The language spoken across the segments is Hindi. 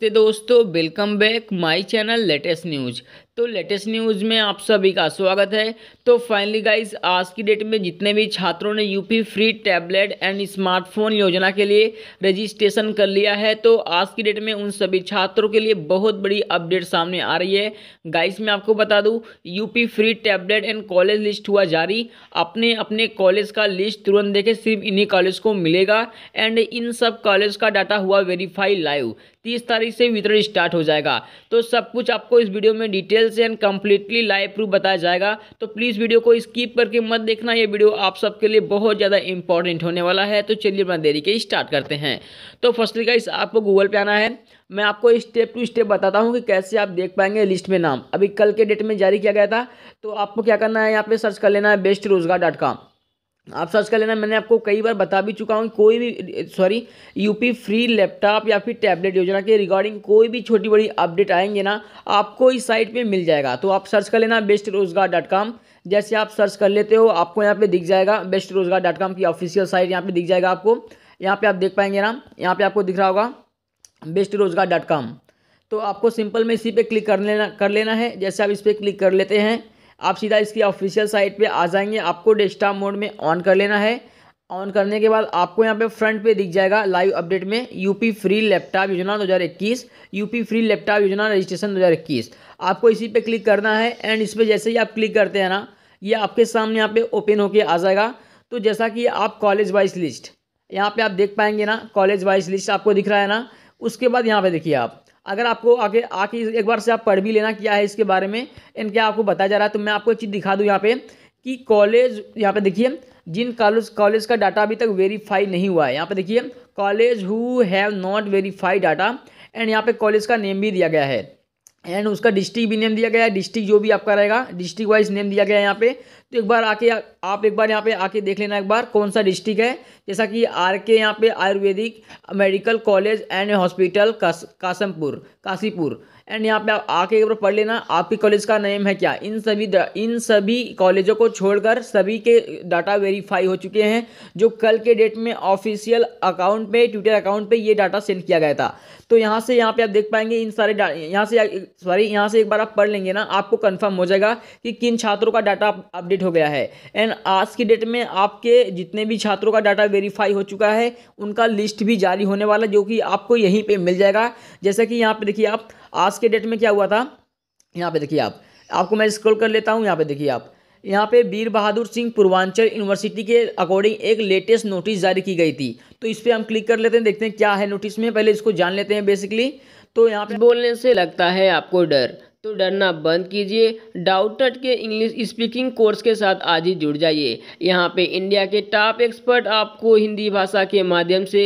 ते दोस्तों welcome back my channel latest news तो लेटेस्ट न्यूज़ में आप सभी का स्वागत है तो फाइनली गाइस आज की डेट में जितने भी छात्रों ने UP free tablet and smartphone योजना के लिए रजिस्ट्रेशन कर लिया है तो आज की डेट में उन सभी छात्रों के लिए बहुत बड़ी अपडेट सामने आ रही है गाइस मैं आपको बता दूं UP free tablet and college list हुआ जारी अपने अपने कॉलेज का लिस्ट तुरंत देखे सिर्फ इन्हीं कॉलेज को मिलेगा एंड इन सब कॉलेज का डाटा हुआ वेरीफाई लाइव तीस तारीख से वितरण स्टार्ट हो जाएगा तो सब कुछ आपको इस वीडियो में डिटेल डिटेल से एंड कम्प्लीटली लाइव प्रूफ बताया जाएगा तो प्लीज़ वीडियो को स्किप करके मत देखना ये वीडियो आप सबके लिए बहुत ज़्यादा इंपॉर्टेंट होने वाला है तो चलिए अपना देरी के स्टार्ट करते हैं तो फर्स्टली का आपको गूगल पे आना है मैं आपको स्टेप टू स्टेप बताता हूँ कि कैसे आप देख पाएंगे लिस्ट में नाम अभी कल के डेट में जारी किया गया था तो आपको क्या करना है यहाँ पे सर्च कर लेना है बेस्ट रोजगार डॉट कॉम आप सर्च कर लेना मैंने आपको कई बार बता भी चुका हूँ कोई भी सॉरी यूपी फ्री लैपटॉप या फिर टैबलेट योजना के रिगार्डिंग कोई भी छोटी बड़ी अपडेट आएंगे ना आपको इस साइट पे मिल जाएगा तो आप सर्च कर लेना बेस्ट रोजगार डॉट कॉम जैसे आप सर्च कर लेते हो आपको यहाँ पे दिख जाएगा बेस्ट रोजगार डॉट कॉम की ऑफिशियल साइट यहाँ पर दिख जाएगा आपको यहाँ पर आप देख पाएंगे ना यहाँ पर आपको दिख रहा होगा बेस्ट रोजगार डॉट कॉम तो आपको सिंपल में इसी पर क्लिक कर लेना कर लेना है जैसे आप इस पर क्लिक कर लेते हैं आप सीधा इसकी ऑफिशियल साइट पे आ जाएंगे आपको डेस्कटॉप मोड में ऑन कर लेना है ऑन करने के बाद आपको यहाँ पे फ्रंट पे दिख जाएगा लाइव अपडेट में यूपी फ्री लैपटॉप योजना 2021 यूपी फ्री लैपटॉप योजना रजिस्ट्रेशन 2021 आपको इसी पे क्लिक करना है एंड इस पर जैसे ही आप क्लिक करते हैं ना ये आपके सामने यहाँ पे ओपन होके आ जाएगा तो जैसा कि आप कॉलेज वाइज लिस्ट यहाँ पर आप देख पाएंगे ना कॉलेज वाइज लिस्ट आपको दिख रहा है ना उसके बाद यहाँ पर देखिए आप अगर आपको आगे आके एक बार से आप पढ़ भी लेना क्या है इसके बारे में एंड क्या आपको बताया जा रहा है तो मैं आपको एक चीज़ दिखा दूँ यहाँ पे कि कॉलेज यहाँ पे देखिए जिन कॉलेज कॉलेज का डाटा अभी तक वेरीफाई नहीं हुआ है यहाँ पे देखिए college who have not verify data and यहाँ पे कॉलेज का नेम भी दिया गया है एंड उसका डिस्ट्रिक्ट भी नेम दिया गया है डिस्ट्रिक्ट जो भी आपका रहेगा डिस्ट्रिक्ट वाइज नेम दिया गया है यहाँ पे तो एक बार आके आप एक बार यहाँ पे आके देख लेना एक बार कौन सा डिस्ट्रिक्ट है जैसा कि आर के यहाँ पे Ayurvedic medical college and hospital Kasampur Kashipur and यहाँ पे आप आके एक बार पढ़ लेना आपके कॉलेज का नेम है क्या इन सभी इन सभी कॉलेजों को छोड़कर सभी के डाटा वेरीफाई हो चुके हैं जो कल के डेट में ऑफिशियल अकाउंट पे ट्विटर अकाउंट पे ये डाटा सेंड किया गया था तो यहाँ से यहाँ पे आप देख पाएंगे इन सारे यहाँ से सॉरी यहाँ से एक बार आप पढ़ लेंगे ना आपको कन्फर्म हो जाएगा कि किन छात्रों का डाटा अपडेट अपडेट हो गया है एंड आज की डेट में आपके जितने भी छात्रों का डाटा वेरीफाई हो चुका है उनका लिस्ट भी जारी होने वाला जो कि आपको यहीं पर मिल जाएगा जैसा कि यहाँ पर देखिए आप आज के डेट में क्या हुआ था यहाँ पर देखिए आप आपको मैं स्क्रॉल कर लेता हूँ यहाँ पर देखिए आप यहाँ पे वीर बहादुर सिंह पूर्वांचल यूनिवर्सिटी के अकॉर्डिंग एक लेटेस्ट नोटिस जारी की गई थी तो इस पर हम क्लिक कर लेते हैं देखते हैं क्या है नोटिस में पहले इसको जान लेते हैं बेसिकली तो यहाँ पे बोलने से लगता है आपको डर तो डरना बंद कीजिए डाउट के इंग्लिश स्पीकिंग कोर्स के साथ आज ही जुड़ जाइए यहाँ पे इंडिया के टॉप एक्सपर्ट आपको हिंदी भाषा के माध्यम से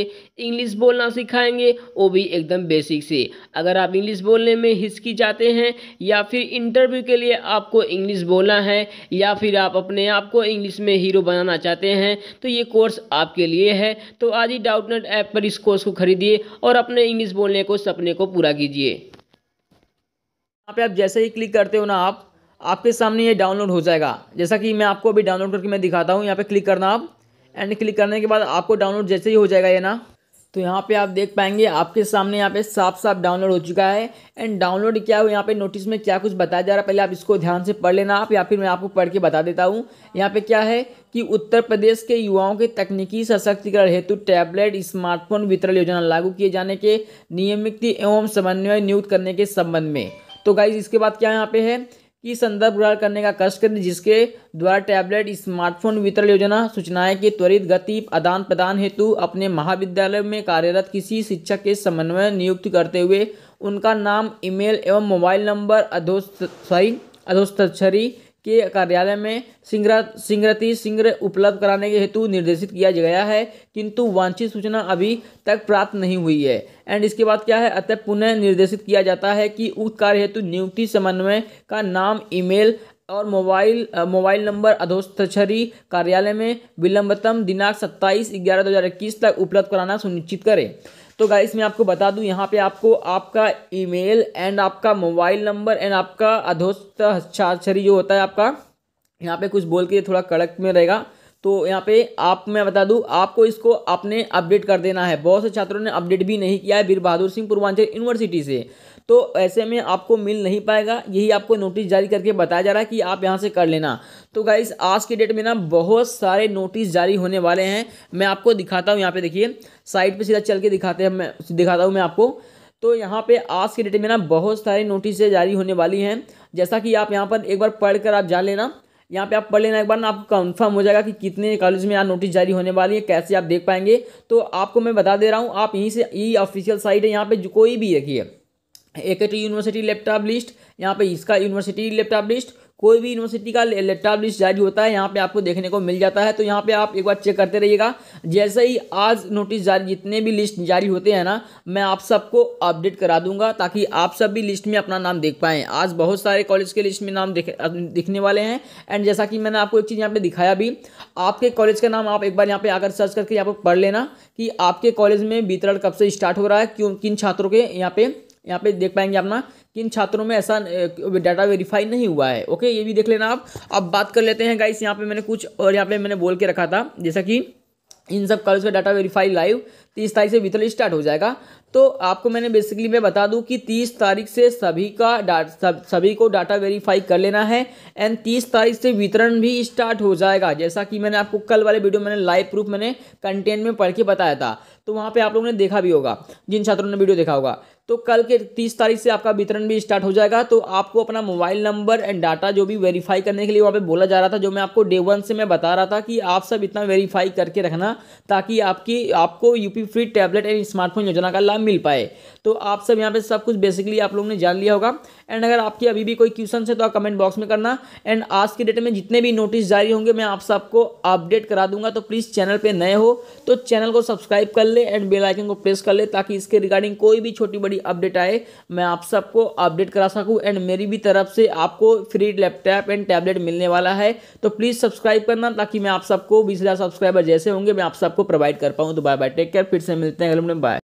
इंग्लिश बोलना सिखाएंगे वो भी एकदम बेसिक से अगर आप इंग्लिश बोलने में जाते हैं या फिर इंटरव्यू के लिए आपको इंग्लिश बोलना है या फिर आप अपने आप को इंग्लिश में हीरो बनाना चाहते हैं तो ये कोर्स आपके लिए है तो आज ही डाउटनट ऐप पर इस कोर्स को खरीदिए और अपने इंग्लिश बोलने को सपने को पूरा कीजिए यहाँ पे आप जैसे ही क्लिक करते हो ना आप आपके सामने ये डाउनलोड हो जाएगा जैसा कि मैं आपको अभी डाउनलोड करके मैं दिखाता हूँ यहाँ पे क्लिक करना आप एंड क्लिक करने के बाद आपको डाउनलोड जैसे ही हो जाएगा ये ना तो यहाँ पे आप देख पाएंगे आपके सामने यहाँ पे साफ साफ डाउनलोड हो चुका है एंड डाउनलोड क्या हो यहाँ पे नोटिस में क्या कुछ बताया जा रहा है पहले आप इसको ध्यान से पढ़ लेना आप या फिर मैं आपको पढ़ के बता देता हूँ यहाँ पे क्या है कि उत्तर प्रदेश के युवाओं के तकनीकी सशक्तिकरण हेतु टैबलेट स्मार्टफोन वितरण योजना लागू किए जाने के नियमित एवं समन्वय नियुक्त करने के संबंध में तो गाइज इसके बाद क्या यहाँ पे है कि संदर्भ ग्रहण करने का कष्ट करें जिसके द्वारा टैबलेट स्मार्टफोन वितरण योजना सूचनाएं के त्वरित गति आदान प्रदान हेतु अपने महाविद्यालय में कार्यरत किसी शिक्षक के समन्वय नियुक्त करते हुए उनका नाम ईमेल एवं मोबाइल नंबर अधोस्त सॉरी अधोस्तक्षरी के कार्यालय में सिंगरा सिंग्रति सिंग्र उपलब्ध कराने के हेतु निर्देशित किया गया है किंतु वांछित सूचना अभी तक प्राप्त नहीं हुई है एंड इसके बाद क्या है अतः पुनः निर्देशित किया जाता है कि उक्त कार्य हेतु नियुक्ति समन्वय का नाम ईमेल और मोबाइल मोबाइल नंबर अधोस्तरी कार्यालय में विलंबतम दिनांक सत्ताईस ग्यारह दो हज़ार इक्कीस तक उपलब्ध कराना सुनिश्चित करें तो गाइस मैं आपको बता दूं यहाँ पे आपको आपका ईमेल एंड आपका मोबाइल नंबर एंड आपका अधोस्त हस्ताक्षरी जो होता है आपका यहाँ पे कुछ बोल के थोड़ा कड़क में रहेगा तो यहाँ पे आप मैं बता दूँ आपको इसको आपने अपडेट कर देना है बहुत से छात्रों ने अपडेट भी नहीं किया है वीर बहादुर सिंह पूर्वांचल यूनिवर्सिटी से तो ऐसे में आपको मिल नहीं पाएगा यही आपको नोटिस जारी करके बताया जा रहा है कि आप यहाँ से कर लेना तो गाइस आज के डेट में ना बहुत सारे नोटिस जारी होने वाले हैं मैं आपको दिखाता हूँ यहाँ पर देखिए साइड पर सीधा चल के दिखाते हैं मैं दिखाता हूँ मैं आपको तो यहाँ पे आज के डेट में ना बहुत सारे नोटिस जारी होने वाली हैं जैसा कि आप यहाँ पर एक बार पढ़ कर आप जान लेना यहाँ पे आप पढ़ लेना एक बार ना आपको कंफर्म हो जाएगा कि कितने कॉलेज में यहाँ नोटिस जारी होने वाली है कैसे आप देख पाएंगे तो आपको मैं बता दे रहा हूँ आप यहीं से ई ऑफिशियल साइट है यहाँ पे कोई भी देखिए एक यूनिवर्सिटी लैपटॉप लिस्ट यहाँ पे इसका यूनिवर्सिटी लैपटॉप लिस्ट कोई भी यूनिवर्सिटी का लेटर लिस्ट जारी होता है यहाँ पे आपको देखने को मिल जाता है तो यहाँ पे आप एक बार चेक करते रहिएगा जैसे ही आज नोटिस जारी जितने भी लिस्ट जारी होते हैं ना मैं आप सबको अपडेट करा दूंगा ताकि आप सब भी लिस्ट में अपना नाम देख पाएँ आज बहुत सारे कॉलेज के लिस्ट में नाम दिख, दिखने वाले हैं एंड जैसा कि मैंने आपको एक चीज़ यहाँ पर दिखाया भी आपके कॉलेज का नाम आप एक बार यहाँ पर आकर सर्च करके यहाँ पर पढ़ लेना कि आपके कॉलेज में वितरण कब से स्टार्ट हो रहा है क्यों किन छात्रों के यहाँ पर यहाँ पे देख पाएंगे अपना किन छात्रों में ऐसा डाटा वेरीफाई नहीं हुआ है ओके ये भी देख लेना आप अब बात कर लेते हैं गाइस यहाँ पे मैंने कुछ और यहाँ पे मैंने बोल के रखा था जैसा कि इन सब कॉलेज का डाटा वेरीफाई लाइव तीस तारीख से भीतर स्टार्ट हो जाएगा तो आपको मैंने बेसिकली मैं बता दूं कि तीस तारीख से सभी का डाटा सब, सभी को डाटा वेरीफाई कर लेना है एंड तीस तारीख से वितरण भी स्टार्ट हो जाएगा जैसा कि मैंने आपको कल वाले वीडियो मैंने लाइव प्रूफ मैंने कंटेंट में पढ़ के बताया था तो वहाँ पर आप लोगों ने देखा भी होगा जिन छात्रों ने वीडियो देखा होगा तो कल के तीस तारीख से आपका वितरण भी स्टार्ट हो जाएगा तो आपको अपना मोबाइल नंबर एंड डाटा जो भी वेरीफाई करने के लिए वहाँ पे बोला जा रहा था जो मैं आपको डे वन से मैं बता रहा था कि आप सब इतना वेरीफाई करके रखना ताकि आपकी आपको UP free tablet and smartphone योजना का लाभ मिल पाए तो आप सब यहाँ पर सब कुछ बेसिकली आप लोगों ने जान लिया होगा एंड अगर आपकी अभी भी कोई क्वेश्चन है तो आप कमेंट बॉक्स में करना एंड आज के डेट में जितने भी नोटिस जारी होंगे मैं आप सबको अपडेट करा दूंगा तो प्लीज़ चैनल पर नए हो तो चैनल को सब्सक्राइब कर ले एंड बेलाइकन को प्रेस कर ले ताकि इसके रिगार्डिंग कोई भी छोटी बड़ी बड़ी अपडेट आए मैं आप सबको अपडेट करा सकूं एंड मेरी भी तरफ से आपको फ्री लैपटॉप एंड टैबलेट मिलने वाला है तो प्लीज़ सब्सक्राइब करना ताकि मैं आप सबको बीस हज़ार सब्सक्राइबर जैसे होंगे मैं आप सबको प्रोवाइड कर पाऊँ तो बाय बाय टेक केयर फिर से मिलते हैं अगले बाय